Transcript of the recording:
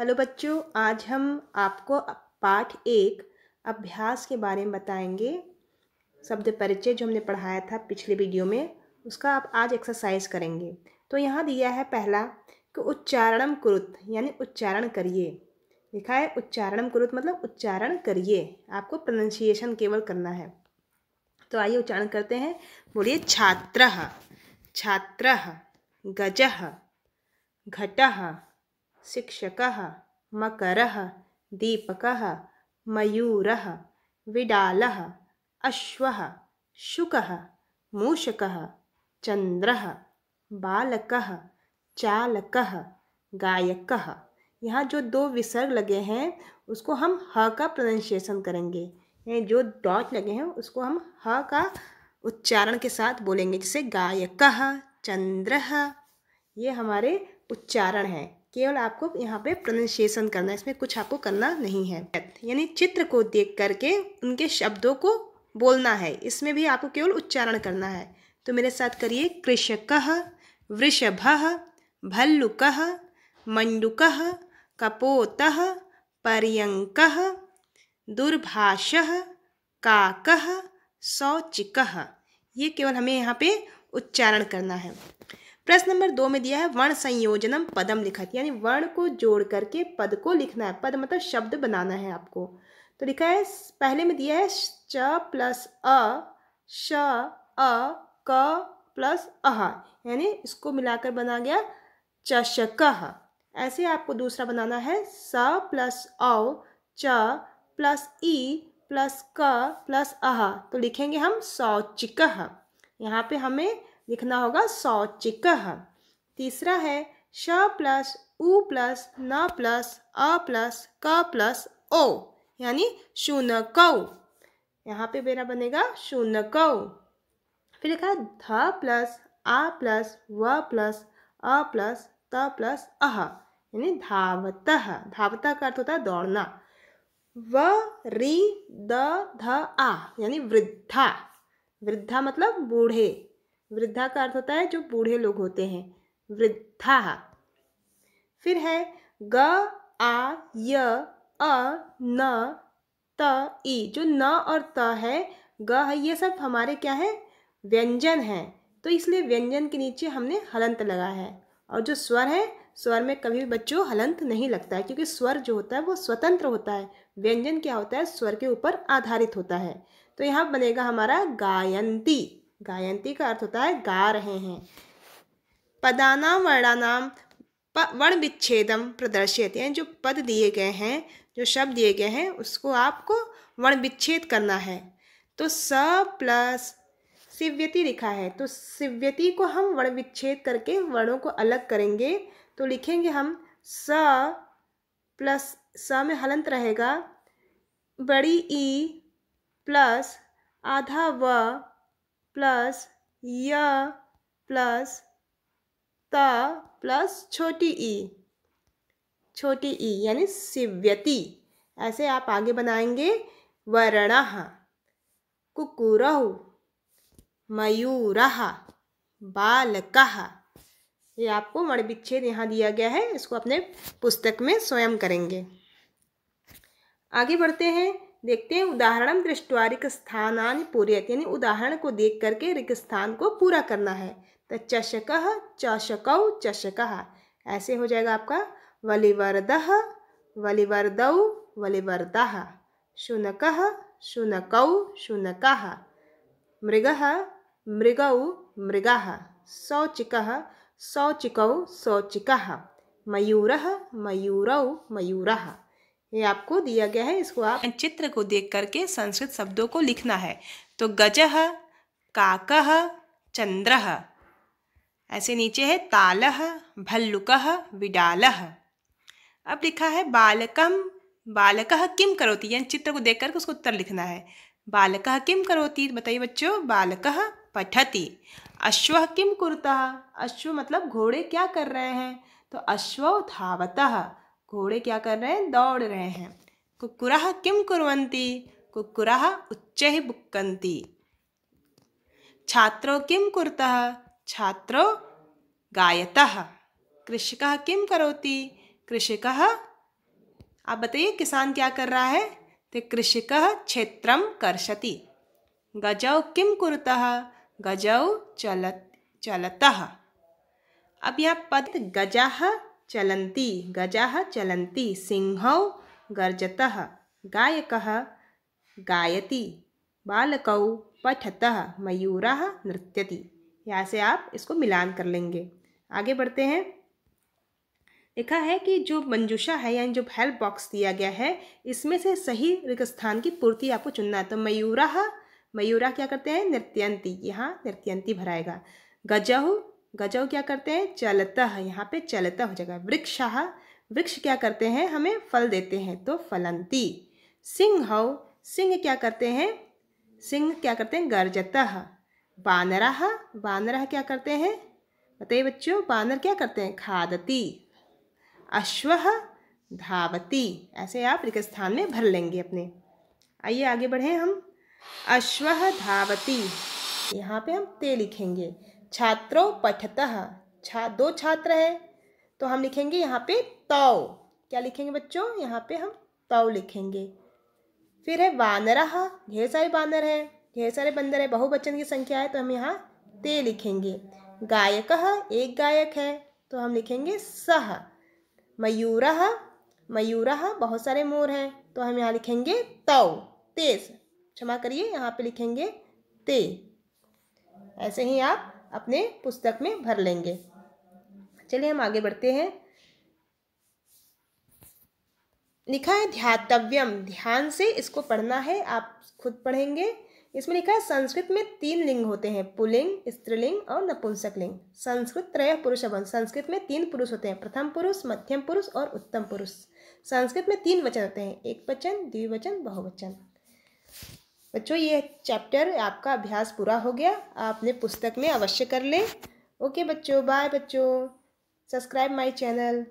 hello बच्चों आज हम आपको पाठ एक अभ्यास के बारे में बताएंगे शब्द परिचय जो हमने पढ़ाया था पिछले वीडियो में उसका आप आज एक्सरसाइज करेंगे तो यहाँ दिया है पहला कि उच्चारणम कुरुत यानी उच्चारण करिए लिखा है उच्चारणम कुरुत मतलब उच्चारण करिए आपको प्रोनंसिएशन केवल करना है तो आइए उच्चारण करते हैं बोलिए छात्र छात्र गज घट शिक्षक मकर दीपक मयूर विडाल अश्व शुक मूषक चंद्र बालक चालक गायक यहाँ जो दो विसर्ग लगे हैं उसको हम ह का प्रोनाउंसिएशन करेंगे यानी जो डॉट लगे हैं उसको हम ह का उच्चारण के साथ बोलेंगे जैसे गायक चंद्र ये हमारे उच्चारण हैं केवल आपको यहाँ पे प्रोनाउंसिएशन करना है इसमें कुछ आपको करना नहीं है यानी चित्र को देख करके उनके शब्दों को बोलना है इसमें भी आपको केवल उच्चारण करना है तो मेरे साथ करिए कृषक वृषभ भल्लुक मंडुक कपोत पर्यंक दुर्भाष काक शौचिक ये केवल हमें यहाँ पे उच्चारण करना है प्रश्न नंबर दो में दिया है वर्ण संयोजनम पदम लिखत यानी वर्ण को जोड़ करके पद को लिखना है पद मतलब शब्द बनाना है आपको तो लिखा है पहले में दिया है च प्लस अ श अ क प्लस अह यानी इसको मिलाकर बना गया चषक ऐसे आपको दूसरा बनाना है स प्लस औ च प्लस ई प्लस क प्लस अह तो लिखेंगे हम सौचिक यहाँ पे हमें लिखना होगा सौचिक तीसरा है श प्लस उ प्लस न प्लस अ प्लस क प्लस ओ यानी शून कौ यहाँ पे मेरा बनेगा शून कौ फिर लिखा है ध प्लस आ प्लस व प्लस अ प्लस त प्लस अह यानी धावत धावत का अर्थ होता है दौड़ना व री द ध आ यानी वृद्धा वृद्धा मतलब बूढ़े वृद्धा का अर्थ होता है जो बूढ़े लोग होते हैं वृद्धा फिर है ग आ य अ न त ई जो न और त है ग है ये सब हमारे क्या है व्यंजन है तो इसलिए व्यंजन के नीचे हमने हलंत लगा है और जो स्वर है स्वर में कभी भी बच्चों हलंत नहीं लगता है क्योंकि स्वर जो होता है वो स्वतंत्र होता है व्यंजन क्या होता है स्वर के ऊपर आधारित होता है तो यहाँ बनेगा हमारा गायंती गायंती का अर्थ होता है गा रहे हैं पदानाम वर्णानाम वर्ण विच्छेदम प्रदर्शित यानी जो पद दिए गए हैं जो शब्द दिए गए हैं उसको आपको वर्ण विच्छेद करना है तो स प्लस सिव्यति लिखा है तो सिव्यति को हम वर्ण विच्छेद करके वर्णों को अलग करेंगे तो लिखेंगे हम स प्लस स में हलंत रहेगा बड़ी ई प्लस आधा व प्लस य प्लस त प्लस छोटी ई छोटी ई यानी सिव्यति ऐसे आप आगे बनाएंगे वर्ण कुकुर मयूर बालक ये आपको मण विच्छेद यहाँ दिया गया है इसको अपने पुस्तक में स्वयं करेंगे आगे बढ़ते हैं देखते हैं उदाहरण दृष्टि रिक स्थानानि पूरे यानी उदाहरण को देख करके रिक स्थान को पूरा करना है तो चषक चषक चषक ऐसे हो जाएगा आपका वलिवर्द वलिवर्द वलिवर्द शुनक शुनक शुनक मृग मृग मृग शौचिक शौचिक शौचिक मयूर मयूरौ मयूर ये आपको दिया गया है इसको आप चित्र को देख करके संस्कृत शब्दों को लिखना है तो गज काक चंद्र ऐसे नीचे है ताल भल्लुक विडाल अब लिखा है बालकम बालक किम करोती यानी चित्र को देख करके उसको उत्तर लिखना है बालक किम करोती बताइए बच्चों बालक पठती अश्व किम कुरता अश्व मतलब घोड़े क्या कर रहे हैं तो अश्व धावत घोड़े क्या कर रहे हैं दौड़ रहे हैं कुकुरा किम कुरंती कुकुरा उच्च बुक्कंती छात्रो किम कुरता छात्रो गायतः कृषिकः किम करोती कृषिकः आप बताइए किसान क्या कर रहा है तो कृषिक क्षेत्र कर्षति गजौ किम कुरता गजौ चलत चलतः अब यहाँ पद गजा चलती गजाः चलती सिंह गर्जत गायक गायती बालकौ पठत मयूर नृत्यति यहाँ से आप इसको मिलान कर लेंगे आगे बढ़ते हैं लिखा है कि जो मंजूषा है यानी जो हेल्प बॉक्स दिया गया है इसमें से सही रिक स्थान की पूर्ति आपको चुनना है तो मयूरा मयूरा क्या करते हैं नृत्यंती यहाँ नृत्यंती भराएगा गजहु गजव क्या करते हैं चलता है यहाँ पे चलता हो जाएगा वृक्षाह वृक्ष क्या करते हैं हमें फल देते हैं तो फलंती सिंह हो सिंह क्या करते हैं सिंह क्या करते हैं गर्जता बानराह बानराह क्या करते हैं बताइए बच्चों बानर क्या करते हैं खादती अश्व धावती ऐसे आप रिक्त स्थान में भर लेंगे अपने आइए आगे बढ़ें हम अश्व धावती यहाँ पे हम ते लिखेंगे छात्रो पठत छा दो छात्र है तो हम लिखेंगे यहाँ पे तव क्या लिखेंगे बच्चों यहाँ पे हम तव लिखेंगे फिर है वानर ढेर सारे बानर है ढेर सारे बंदर है बहुवचन की संख्या है तो हम यहाँ ते लिखेंगे गायक एक गायक है तो हम लिखेंगे सह मयूर मयूर बहुत सारे मोर हैं तो हम यहाँ लिखेंगे तव तेज क्षमा करिए यहाँ पे लिखेंगे ते ऐसे ही आप अपने पुस्तक में भर लेंगे चलिए हम आगे बढ़ते हैं लिखा है ध्यातव्यम ध्यान से इसको पढ़ना है आप खुद पढ़ेंगे इसमें लिखा है संस्कृत में तीन लिंग होते हैं पुलिंग स्त्रीलिंग और नपुंसक लिंग संस्कृत त्रय पुरुष अवन संस्कृत में तीन पुरुष होते हैं प्रथम पुरुष मध्यम पुरुष और उत्तम पुरुष संस्कृत में तीन वचन होते हैं एक वचन द्विवचन बहुवचन बच्चों ये चैप्टर आपका अभ्यास पूरा हो गया आपने पुस्तक में अवश्य कर लें ओके बच्चों बाय बच्चों सब्सक्राइब माय चैनल